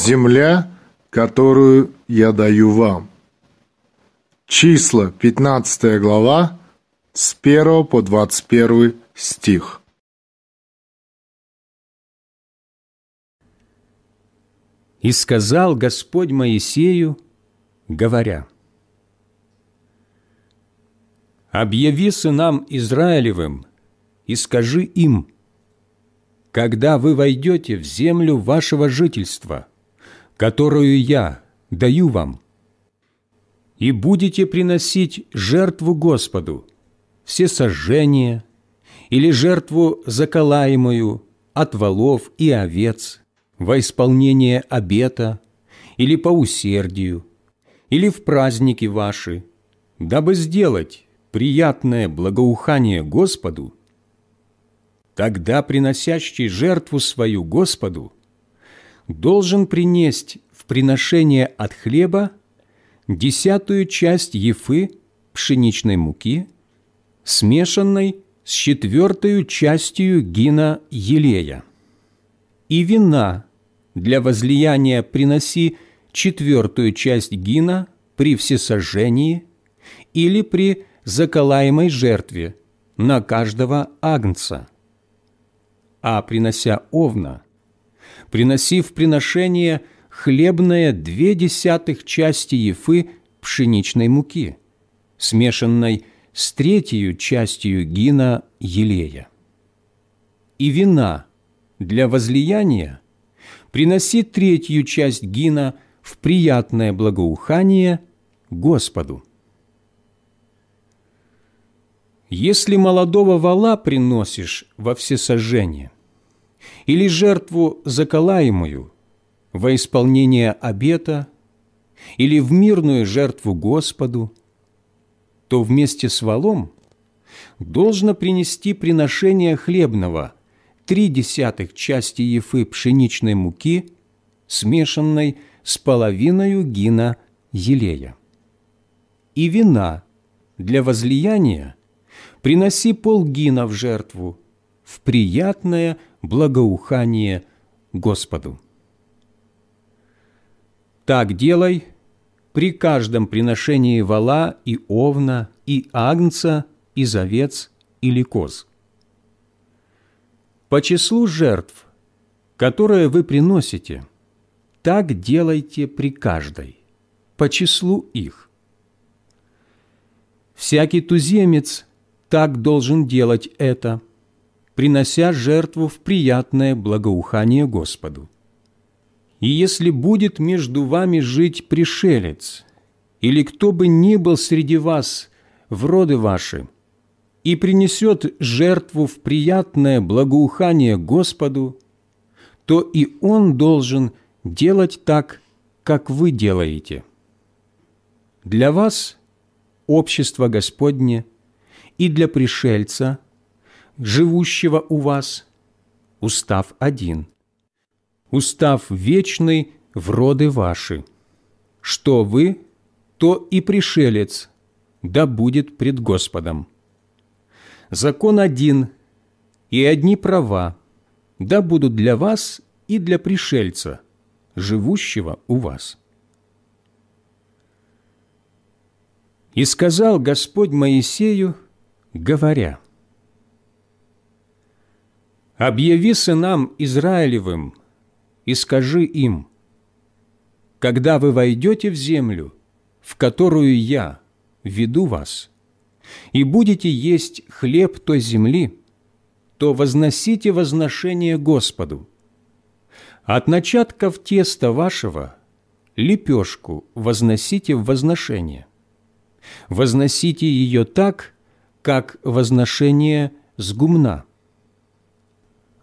земля, которую я даю вам. Числа, 15 глава, с 1 по 21 стих. И сказал Господь Моисею, говоря, «Объяви сынам Израилевым и скажи им, когда вы войдете в землю вашего жительства – которую я даю вам, и будете приносить жертву Господу все сожжения или жертву заколаемую от волов и овец во исполнение обета или по усердию, или в праздники ваши, дабы сделать приятное благоухание Господу, тогда приносящий жертву свою Господу – должен принести в приношение от хлеба десятую часть ефы пшеничной муки, смешанной с четвертую частью гина елея. И вина для возлияния приноси четвертую часть гина при всесожжении или при заколаемой жертве на каждого агнца. А принося овна – приноси в приношение хлебное две десятых части ефы пшеничной муки, смешанной с третью частью гина елея. И вина для возлияния приноси третью часть гина в приятное благоухание Господу. Если молодого вала приносишь во всесожжение – или жертву заколаемую во исполнение обета или в мирную жертву Господу, то вместе с валом должно принести приношение хлебного три десятых части ефы пшеничной муки, смешанной с половиною гина елея. И вина для возлияния приноси полгина в жертву в приятное – благоухание Господу. Так делай при каждом приношении вала и овна, и агнца, и завец, или коз. По числу жертв, которые вы приносите, так делайте при каждой, по числу их. Всякий туземец так должен делать это – принося жертву в приятное благоухание Господу. И если будет между вами жить пришелец, или кто бы ни был среди вас в роды ваши, и принесет жертву в приятное благоухание Господу, то и он должен делать так, как вы делаете. Для вас – общество Господне, и для пришельца – живущего у вас, устав один, устав вечный в роды ваши, что вы, то и пришелец, да будет пред Господом. Закон один и одни права, да будут для вас и для пришельца, живущего у вас. И сказал Господь Моисею, говоря, — объяви сынам Израилевым и скажи им, когда вы войдете в землю, в которую я веду вас, и будете есть хлеб той земли, то возносите возношение Господу. От начатков теста вашего лепешку возносите в возношение. Возносите ее так, как возношение с гумна –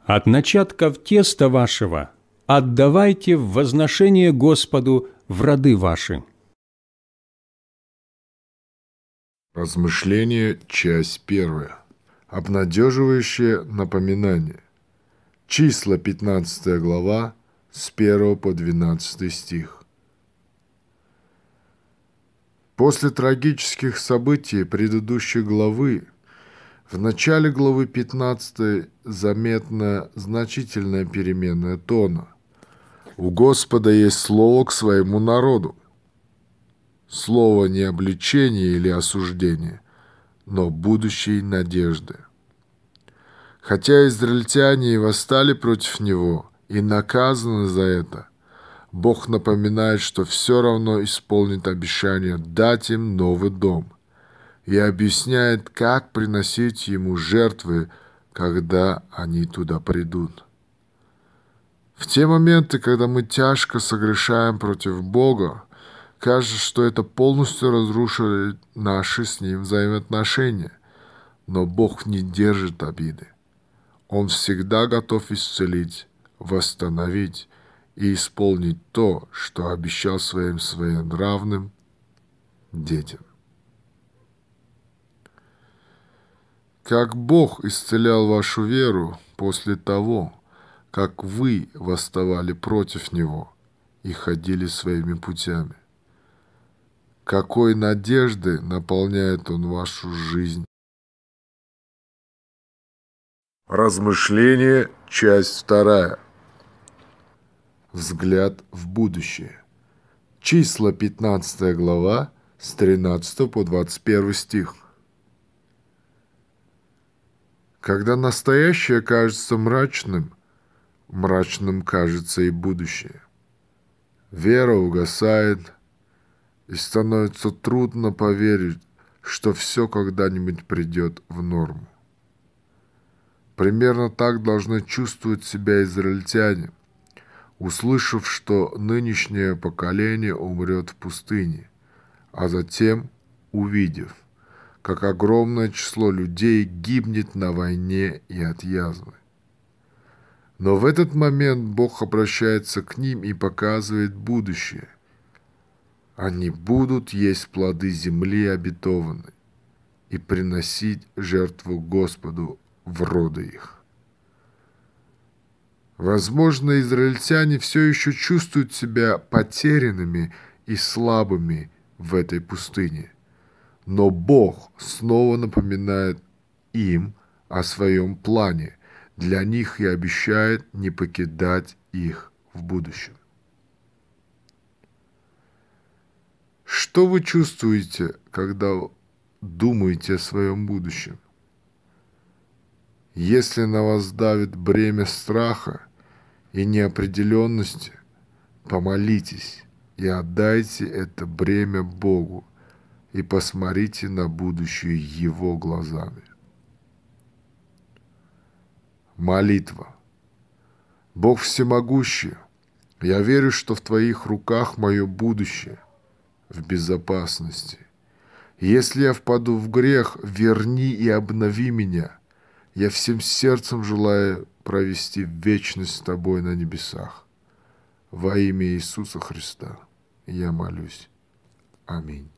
от начатков теста вашего отдавайте в возношение Господу в роды ваши. Размышление, часть первая. Обнадеживающее напоминание. Числа 15 глава, с 1 по 12 стих. После трагических событий предыдущей главы в начале главы 15 заметна значительная переменная тона. «У Господа есть слово к своему народу». Слово не обличение или осуждение, но будущей надежды. Хотя израильтяне и восстали против него и наказаны за это, Бог напоминает, что все равно исполнит обещание дать им новый дом – и объясняет, как приносить ему жертвы, когда они туда придут. В те моменты, когда мы тяжко согрешаем против Бога, кажется, что это полностью разрушили наши с Ним взаимоотношения. Но Бог не держит обиды. Он всегда готов исцелить, восстановить и исполнить то, что обещал своим своим равным детям. как Бог исцелял вашу веру после того, как вы восставали против Него и ходили своими путями. Какой надежды наполняет Он вашу жизнь? Размышление, часть вторая. Взгляд в будущее. Числа 15 глава с 13 по 21 стих. Когда настоящее кажется мрачным, мрачным кажется и будущее. Вера угасает, и становится трудно поверить, что все когда-нибудь придет в норму. Примерно так должны чувствовать себя израильтяне, услышав, что нынешнее поколение умрет в пустыне, а затем увидев – как огромное число людей гибнет на войне и от язвы. Но в этот момент Бог обращается к ним и показывает будущее. Они будут есть плоды земли обетованной и приносить жертву Господу в роды их. Возможно, израильтяне все еще чувствуют себя потерянными и слабыми в этой пустыне – но Бог снова напоминает им о своем плане для них и обещает не покидать их в будущем. Что вы чувствуете, когда думаете о своем будущем? Если на вас давит бремя страха и неопределенности, помолитесь и отдайте это бремя Богу – и посмотрите на будущее Его глазами. Молитва. Бог всемогущий, я верю, что в Твоих руках мое будущее в безопасности. Если я впаду в грех, верни и обнови меня. Я всем сердцем желаю провести вечность с Тобой на небесах. Во имя Иисуса Христа я молюсь. Аминь.